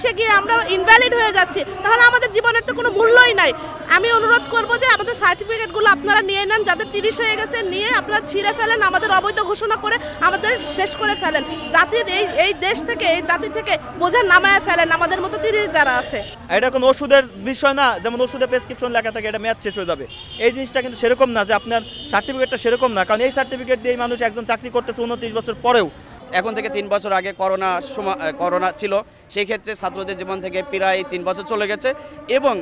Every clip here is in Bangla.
এসে গিয়ে আমরা ইনভ্যালিড হয়ে যাচ্ছি তাহলে আমাদের জীবনের তো কোনো মূল্যই নাই আমি অনুরোধ করব যে আমাদের সার্টিফিকেটগুলো আপনারা নিয়ে নেন যাদের তিরিশ হয়ে গেছে নিয়ে আপনারা ছিঁড়ে ফেলেন আমাদের অবৈধ ঘোষণা করে আমাদের শেষ করে ফেলেন জাতির এই এই দেশ থেকে এই জাতি থেকে বোঝা নামায় ফেলেন আমাদের মতো তিরিশ যারা আছে এটা কোনো ওষুধের বিষয় না যেমন ওষুধে প্রেসক্রিপশন লেখা থাকে এটা মেয়াদ শেষ হয়ে যাবে এই জিনিসটা কিন্তু সেরকম না যে আপনার সার্টিফিকেটটা সেরকম না কারণ এই সার্টিফিকেট দিয়ে মানুষ একজন চাকরি করতেছে উনত্রিশ বছর পরেও এখন থেকে তিন বছর আগে করোনা করোনা ছিল সেই ক্ষেত্রে ছাত্রদের জীবন থেকে প্রায় তিন বছর চলে গেছে এবং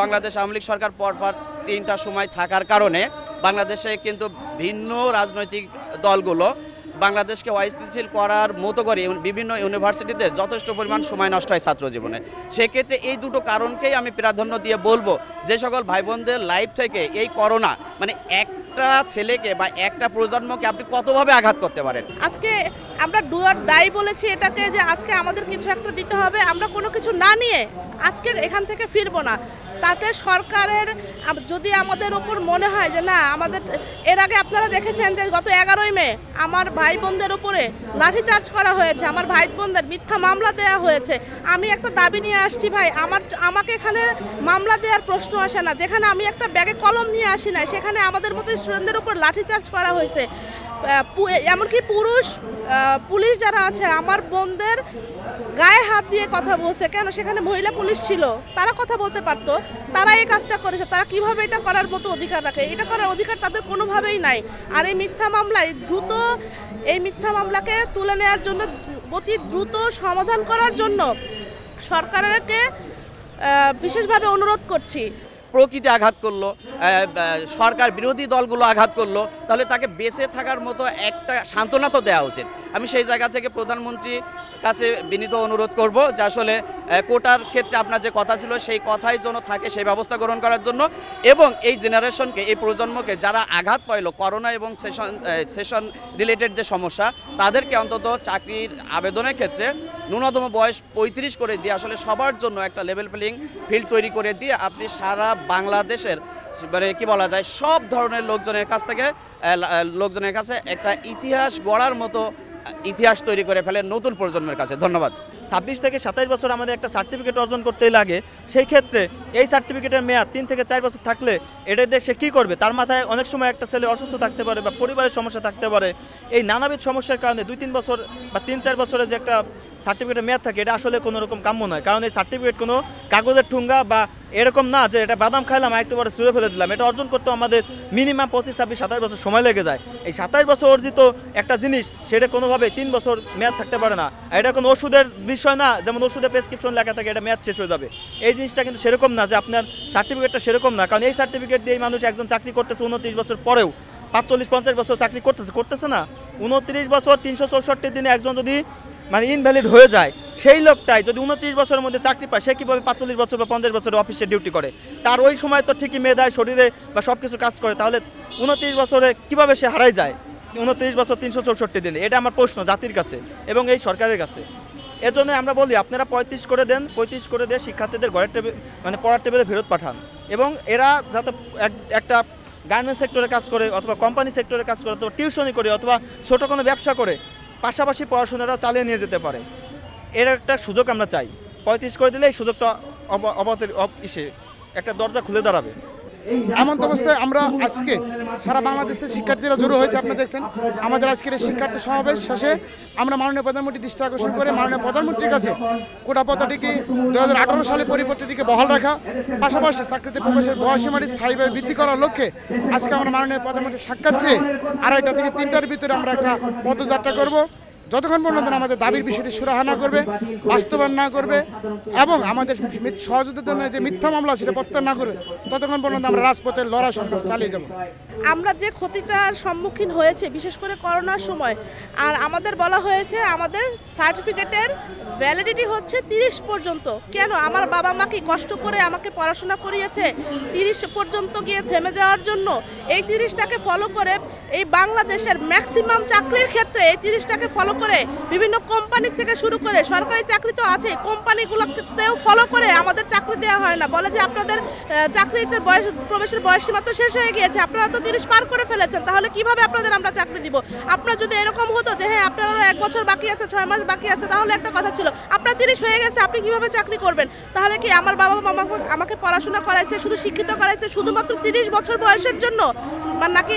বাংলাদেশ আওয়ামী লীগ সরকার পরপর তিনটা সময় থাকার কারণে বাংলাদেশে কিন্তু ভিন্ন রাজনৈতিক দলগুলো বাংলাদেশকে অস্থিতিশীল করার মতো করে বিভিন্ন ইউনিভার্সিটিতে যথেষ্ট পরিমাণ সময় নষ্ট হয় ছাত্র জীবনে সেক্ষেত্রে এই দুটো কারণকেই আমি প্রাধান্য দিয়ে বলবো যে সকল ভাই বোনদের লাইফ থেকে এই করোনা মানে একটা ছেলেকে বা একটা প্রজন্মকে আপনি কতভাবে আঘাত করতে পারেন আজকে আমরা ডুয়ার ডাই বলেছি এটাকে যে আজকে আমাদের কিছু একটা দিতে হবে আমরা কোনো কিছু না নিয়ে আজকে এখান থেকে ফিরবো না তাতে সরকারের যদি আমাদের ওপর মনে হয় যে না আমাদের এর আগে আপনারা দেখেছেন যে গত এগারোই মে আমার ভাই বোনদের ওপরে লাঠিচার্জ করা হয়েছে আমার ভাই বোনদের মিথ্যা মামলা দেয়া হয়েছে আমি একটা দাবি নিয়ে আসছি ভাই আমার আমাকে এখানে মামলা দেওয়ার প্রশ্ন আসে না যেখানে আমি একটা ব্যাগে কলম নিয়ে আসি না সেখানে আমাদের মতো স্টুডেন্টদের উপর লাঠিচার্জ করা হয়েছে এমনকি পুরুষ পুলিশ যারা আছে আমার বোনদের গায়ে হাত দিয়ে কথা বলছে কেন সেখানে মহিলা পুলিশ ছিল তারা কথা বলতে পারতো তারা এই কাজটা করেছে তারা কিভাবে এটা করার মতো অধিকার রাখে এটা করার অধিকার তাদের কোনোভাবেই নাই আর এই মিথ্যা মামলায় দ্রুত এই মিথ্যা মামলাকে তুলে নেওয়ার জন্য অতি দ্রুত সমাধান করার জন্য সরকারকে বিশেষভাবে অনুরোধ করছি প্রকৃতি আঘাত করলো সরকার বিরোধী দলগুলো আঘাত করলো তাহলে তাকে বেঁচে থাকার মতো একটা সান্ত্বনা তো দেওয়া উচিত আমি সেই জায়গা থেকে প্রধানমন্ত্রী কাছে বিনীত অনুরোধ করব যে আসলে কোটার ক্ষেত্রে আপনার যে কথা ছিল সেই কথাই যেন থাকে সেই ব্যবস্থা গ্রহণ করার জন্য এবং এই জেনারেশনকে এই প্রজন্মকে যারা আঘাত পাইল করোনা এবং সেশন সেশন রিলেটেড যে সমস্যা তাদেরকে অন্তত চাকরির আবেদনের ক্ষেত্রে ন্যূনতম বয়স পঁয়ত্রিশ করে দিয়ে আসলে সবার জন্য একটা লেভেল প্লেয়িং ফিল্ড তৈরি করে দিয়ে আপনি সারা বাংলাদেশের মানে কি বলা যায় সব ধরনের লোকজনের কাছ থেকে লোকজনের কাছে একটা ইতিহাস গড়ার মতো ইতিহাস তৈরি করে ফেলে নতুন প্রজন্মের কাছে ধন্যবাদ ছাব্বিশ থেকে সাতাইশ বছর আমাদের একটা সার্টিফিকেট অর্জন করতেই লাগে সেই ক্ষেত্রে এই সার্টিফিকেটের মেয়াদ তিন থেকে চার বছর থাকলে এটা দিয়ে সে কী করবে তার মাথায় অনেক সময় একটা ছেলে অসুস্থ থাকতে পারে বা পরিবারের সমস্যা থাকতে পারে এই নানাবিধ সমস্যার কারণে দুই তিন বছর বা তিন চার বছরের যে একটা সার্টিফিকেটের মেয়াদ থাকে এটা আসলে কোনো রকম কাম্য নয় কারণ এই সার্টিফিকেট কোনো কাগজের ঠুঙ্গা বা এরকম না যে এটা বাদাম খাইলাম একটু পরে ছুঁড়ে ফেলে দিলাম এটা অর্জন করতে আমাদের মিনিমাম পঁচিশ ছাব্বিশ সাতাশ বছর সময় লেগে যায় এই সাতাশ বছর অর্জিত একটা জিনিস সেটা কোনোভাবে তিন বছর মেয়াদ থাকতে পারে না এটা কোনো ওষুধের বিষয় না যেমন ওষুধে প্রেসক্রিপশন লেখা থাকে এটা মেয়াদ শেষ হয়ে যাবে এই জিনিসটা কিন্তু সেরকম না যে আপনার সার্টিফিকেটটা সেরকম না কারণ এই সার্টিফিকেট দিয়ে মানুষ একজন চাকরি করতেছে উনত্রিশ বছর পরেও পাঁচচল্লিশ পঞ্চাশ বছর চাকরি করতেছে করতেছে না উনত্রিশ বছর তিনশো চৌষট্টি দিনে একজন যদি মানে ইনভ্যালিড হয়ে যায় সেই লোকটাই যদি উনত্রিশ বছরের মধ্যে চাকরি পায় সে কীভাবে পাঁচচল্লিশ বছর বা পঞ্চাশ বছরের অফিসে ডিউটি করে তার ওই সময় তো ঠিকই মেধায় শরীরে বা সব কিছু কাজ করে তাহলে উনত্রিশ বছরে কীভাবে সে হারাই যায় উনত্রিশ বছর তিনশো চৌষট্টি দিন এটা আমার প্রশ্ন জাতির কাছে এবং এই সরকারের কাছে এজন্য আমরা বলি আপনারা পঁয়ত্রিশ করে দেন পঁয়ত্রিশ করে দিয়ে শিক্ষার্থীদের ঘরের টেবিল মানে পড়ার টেবিলে ফেরত পাঠান এবং এরা যাতে একটা গার্মেন্টস সেক্টরে কাজ করে অথবা কোম্পানি সেক্টরে কাজ করে অথবা টিউশনি করে অথবা ছোটো কোনো ব্যবসা করে পাশাপাশি পড়াশোনাটা চালিয়ে নিয়ে যেতে পারে এর একটা সুযোগ আমরা চাই পঁয়ত্রিশ করে দিলে এই সুযোগটা অব ইসে একটা দরজা খুলে দাঁড়াবে এমন অবস্থায় আমরা আজকে সারা বাংলাদেশ থেকে শিক্ষার্থীরা জড়ো হয়েছে আপনারা দেখছেন আমাদের আজকের এই শিক্ষার্থী সমাবেশ শেষে আমরা মাননীয় প্রধানমন্ত্রী দৃষ্টি আকর্ষণ করে মাননীয় প্রধানমন্ত্রীর কাছে কোটাপত্রটিকে দু হাজার আঠারো সালে পরিপত্রটিকে বহাল রাখা পাশাপাশি চাকরিতে প্রবেশের বয়সীমাটি স্থায়ীভাবে বৃদ্ধি করার লক্ষ্যে আজকে আমরা মাননীয় প্রধানমন্ত্রী সাক্ষাৎ চেয়ে আড়াইটা থেকে তিনটার ভিতরে আমরা একটা পদযাত্রা করব যতক্ষণ পর্যন্ত আমাদের দাবির বিষয়টি সুরাহা না করবে বাস্তবায়ন না করবে এবং আমাদের সহযোগিতার যে মিথ্যা মামলা সেটা প্রত্যাহার না করবে ততক্ষণ পর্যন্ত আমরা রাজপথে লড়াই সংগ্রাম চালিয়ে যাব আমরা যে ক্ষতিটার সম্মুখীন হয়েছে বিশেষ করে করোনার সময় আর আমাদের বলা হয়েছে আমাদের সার্টিফিকেটের ভ্যালিডিটি হচ্ছে তিরিশ পর্যন্ত কেন আমার বাবা মা কি কষ্ট করে আমাকে পড়াশোনা করিয়েছে তিরিশ পর্যন্ত গিয়ে থেমে যাওয়ার জন্য এই তিরিশটাকে ফলো করে এই বাংলাদেশের ম্যাক্সিমাম চাকরির ক্ষেত্রে এই তিরিশটাকে ফলো করে বিভিন্ন কোম্পানি থেকে শুরু করে সরকারি চাকরি তো আছে কোম্পানিগুলোতেও ফলো করে আমাদের চাকরি দেওয়া হয় না বলে যে আপনাদের চাকরিতে বয়স প্রবেশের বয়স সীমা তো শেষ হয়ে গিয়েছে আপনারা তো তিরিশ পার করে ফেলেছেন তাহলে কিভাবে আপনাদের আমরা চাকরি দিব আপনার যদি এরকম হতো যে হ্যাঁ আপনারা এক বছর বাকি আছে ছয় মাস বাকি আছে তাহলে একটা কথা ছিল আপনার তিরিশ হয়ে গেছে আপনি কিভাবে চাকরি করবেন তাহলে কি আমার বাবা মামা আমাকে পড়াশোনা করাইছে শুধু শিক্ষিত করাইছে শুধুমাত্র তিরিশ বছর বয়সের জন্য নাকি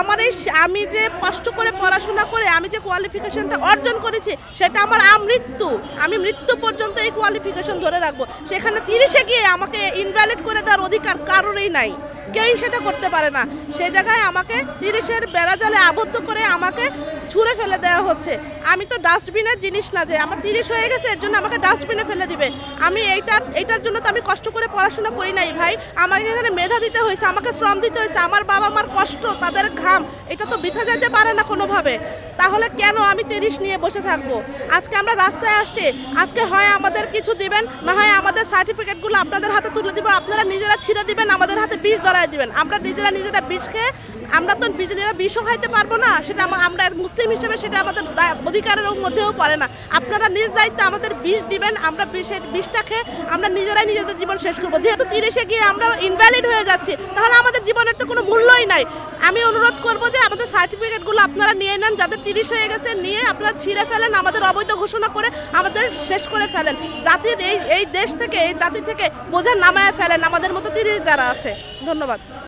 আমার এই আমি যে কষ্ট করে পড়াশোনা করে আমি যে কোয়ালিফিকেশনটা অর্জন করেছি সেটা আমার আমৃত্যু আমি মৃত্যু পর্যন্ত এই কোয়ালিফিকেশন ধরে রাখবো সেখানে তিরিশে গিয়ে আমাকে ইনভ্যালিড করে দেওয়ার অধিকার কারোরই নাই কেউই সেটা করতে পারে না সে জায়গায় আমাকে তিরিশের বেড়াজালে আবদ্ধ করে আমাকে ছুঁড়ে ফেলে দেওয়া হচ্ছে আমি তো ডাস্টবিনের জিনিস না যে আমার তিরিশ হয়ে গেছে এর জন্য আমাকে ডাস্টবিনে ফেলে দিবে আমি এইটার এইটার জন্য তো আমি কষ্ট করে পড়াশোনা করি নাই ভাই আমাকে এখানে মেধা দিতে হয়েছে আমাকে শ্রম দিতে হয়েছে আমার বাবা মার কষ্ট তাদের ঘাম এটা তো বিথা যেতে পারে না কোনোভাবে তাহলে কেন আমি তিরিশ নিয়ে বসে থাকবো আজকে আমরা রাস্তায় আসছি আজকে হয় আমাদের কিছু দিবেন না হয় আমাদের সার্টিফিকেটগুলো আপনাদের হাতে তুলে দিব আপনারা নিজেরা ছিঁড়ে দিবেন আমাদের হাতে বিষ করাই দিবেন আমরা নিজেরা নিজেরা বিষ খেয়ে আমরা তো নিজেরা বিষও খাইতে পারবো না সেটা আমরা মুসলিম হিসেবে সেটা আমাদের অধিকারের মধ্যেও পড়ে না আপনারা নিজ দায়িত্বে আমাদের বিষ দিবেন আমরা বিষের বিষটা খেয়ে আমরা নিজেরাই নিজেদের জীবন শেষ করবো যেহেতু তিরিশে গিয়ে আমরা ইনভ্যালিড হয়ে যাচ্ছি তাহলে আমাদের জীবনের তো কোনো মূল্যই নাই আমি অনুরোধ করব যে আমাদের সার্টিফিকেটগুলো আপনারা নিয়ে নেন যাদের তিরিশ হয়ে গেছে নিয়ে আপনারা ছিঁড়ে ফেলেন আমাদের অবৈধ ঘোষণা করে আমাদের শেষ করে ফেলেন জাতির এই এই দেশ থেকে এই জাতি থেকে বোঝা নামায় ফেলেন আমাদের মতো তিরিশ যারা আছে ধন্যবাদ Антонова.